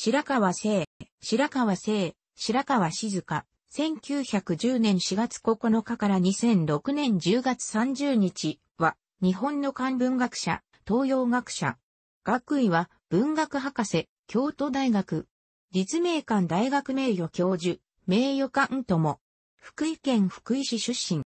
白川聖、白川聖、白川静香、1910年4月9日から2006年10月30日は、日本の漢文学者、東洋学者。学位は、文学博士、京都大学。立命館大学名誉教授、名誉官とも。福井県福井市出身。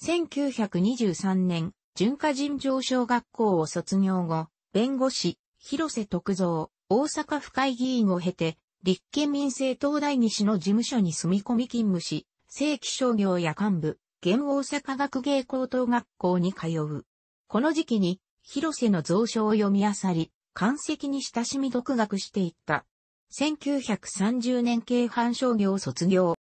1923年、純化尋常小学校を卒業後、弁護士、広瀬徳造、大阪府会議員を経て、立憲民政党第二市の事務所に住み込み勤務し、正規商業や幹部、現大阪学芸高等学校に通う。この時期に、広瀬の蔵書を読み漁り、漢籍に親しみ独学していった。1930年京阪商業卒業。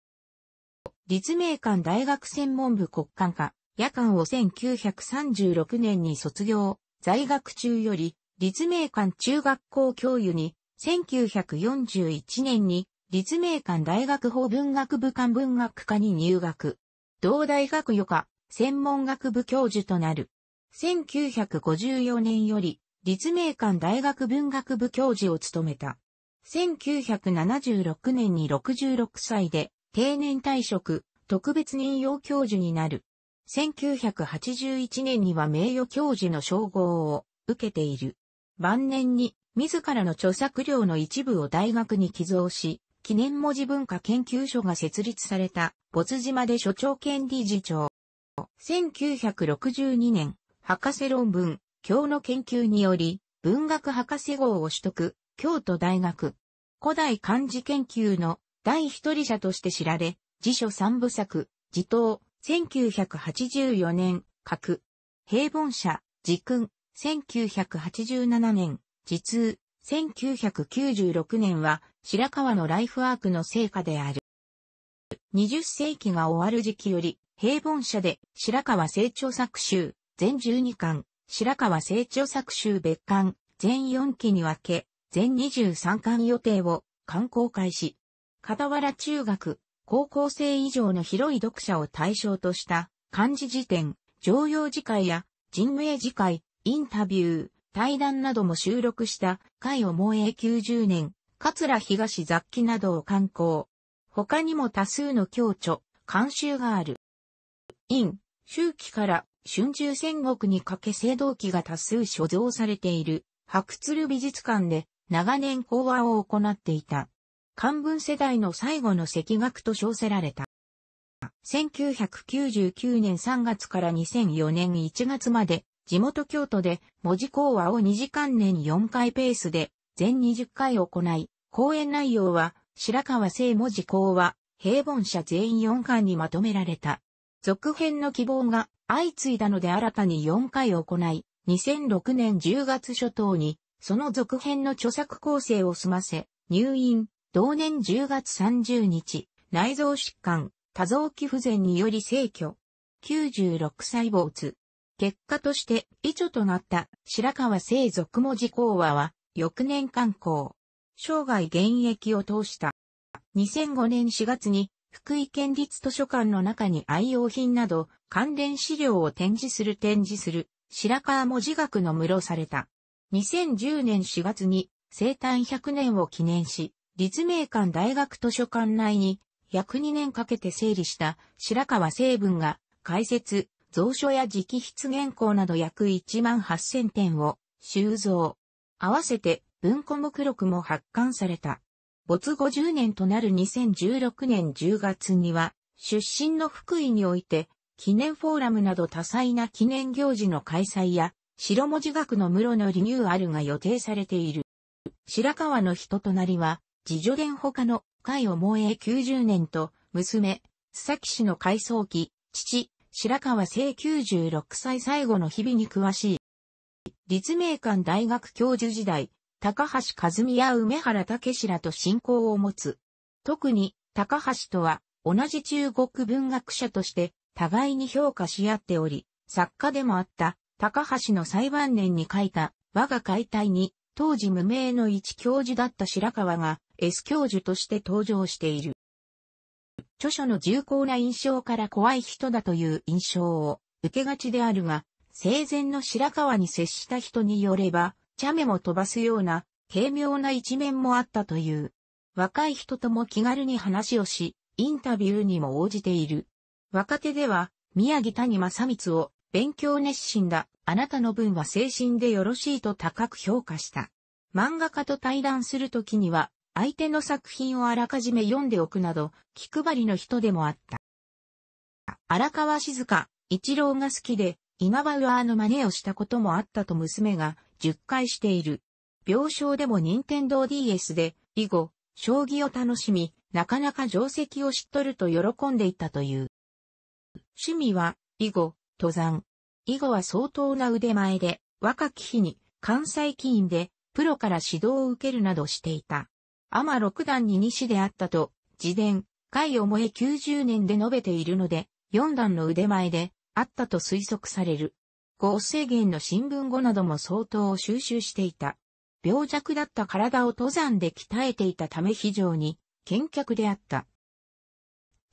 立命館大学専門部国館科、夜間を1936年に卒業、在学中より立命館中学校教諭に、1941年に立命館大学法文学部官文学科に入学。同大学予科、専門学部教授となる。1954年より、立命館大学文学部教授を務めた。1976年に66歳で、定年退職、特別任用教授になる。1981年には名誉教授の称号を受けている。晩年に自らの著作料の一部を大学に寄贈し、記念文字文化研究所が設立された、没島で所長兼理事長。1962年、博士論文、教の研究により、文学博士号を取得、京都大学。古代漢字研究の第一人者として知られ、辞書三部作、自頭、1984年、書く。平凡社、時訓、1987年、実、1996年は白川のライフワークの成果である。20世紀が終わる時期より、平凡社で白川成長作集、全12巻、白川成長作集別巻、全4期に分け、全23巻予定を刊行開始。傍ら中学、高校生以上の広い読者を対象とした、漢字辞典、常用辞会や、人名辞会、インタビュー、対談なども収録した回を萌え90年、桂東雑記などを刊行。他にも多数の教著、監修がある。ン、周期から春秋戦国にかけ青銅器が多数所蔵されている白鶴美術館で長年講話を行っていた。漢文世代の最後の赤学と称せられた。1999年3月から2004年1月まで地元京都で文字講話を2時間年4回ペースで全20回行い、講演内容は白川聖文字講話、平凡社全員4巻にまとめられた。続編の希望が相次いだので新たに4回行い、2006年10月初頭に、その続編の著作構成を済ませ、入院、同年10月30日、内臓疾患、多臓器不全により逝去。96歳没。結果として、遺著となった白川聖俗文字講話は、翌年刊行。生涯現役を通した。2005年4月に、福井県立図書館の中に愛用品など、関連資料を展示する展示する、白川文字学の室された。2010年4月に、生誕100年を記念し、立命館大学図書館内に、約2年かけて整理した白川成文が、解説、蔵書や直筆原稿など約1万8000点を収蔵。合わせて文庫目録も発刊された。没50年となる2016年10月には、出身の福井において、記念フォーラムなど多彩な記念行事の開催や、白文字学の室のリニューアルが予定されている。白川の人となりは、自助伝他の会を萌え90年と、娘、須崎氏の回想期、父、白川生96歳最後の日々に詳しい。立命館大学教授時代、高橋和美や梅原武らと親交を持つ。特に、高橋とは、同じ中国文学者として、互いに評価し合っており、作家でもあった、高橋の最晩年に書いた、我が解体に、当時無名の一教授だった白川が、S 教授として登場している。著書の重厚な印象から怖い人だという印象を受けがちであるが、生前の白川に接した人によれば、茶目も飛ばすような、軽妙な一面もあったという。若い人とも気軽に話をし、インタビューにも応じている。若手では、宮城谷正光を、勉強熱心だ、あなたの分は精神でよろしいと高く評価した。漫画家と対談するときには、相手の作品をあらかじめ読んでおくなど、気配りの人でもあった。荒川静香、一郎が好きで、今バウアーの真似をしたこともあったと娘が、10回している。病床でも任天堂 DS で、以後、将棋を楽しみ、なかなか定石を知っとると喜んでいたという。趣味は、以後、登山。以後は相当な腕前で、若き日に、関西棋院で、プロから指導を受けるなどしていた。天六段に西であったと、自伝、回思え90年で述べているので、四段の腕前で、あったと推測される。合成源の新聞語なども相当を収集していた。病弱だった体を登山で鍛えていたため非常に、健脚であった。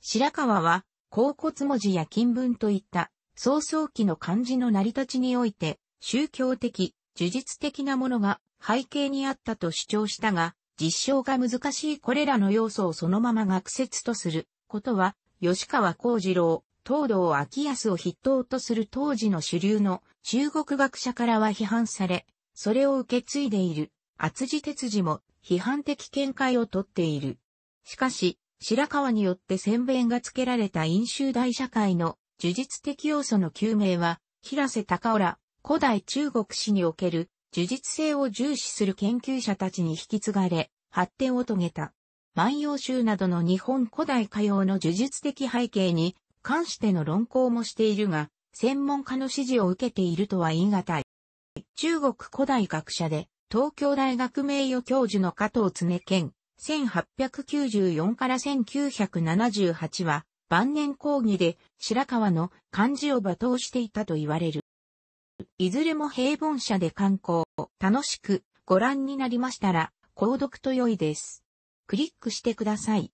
白川は、甲骨文字や金文といった、早々期の漢字の成り立ちにおいて、宗教的、呪術的なものが背景にあったと主張したが、実証が難しいこれらの要素をそのまま学説とすることは、吉川幸次郎、東道昭康を筆頭とする当時の主流の中国学者からは批判され、それを受け継いでいる厚地哲次も批判的見解をとっている。しかし、白川によって宣弁がつけられた飲酒大社会の呪術的要素の究明は、平瀬高浦、古代中国史における呪術性を重視する研究者たちに引き継がれ、発展を遂げた。万葉集などの日本古代歌謡の呪術的背景に関しての論考もしているが、専門家の指示を受けているとは言い難い。中国古代学者で、東京大学名誉教授の加藤常健、1894から1978は、晩年講義で白川の漢字を罵倒していたと言われる。いずれも平凡社で観光、楽しくご覧になりましたら、購読と良いです。クリックしてください。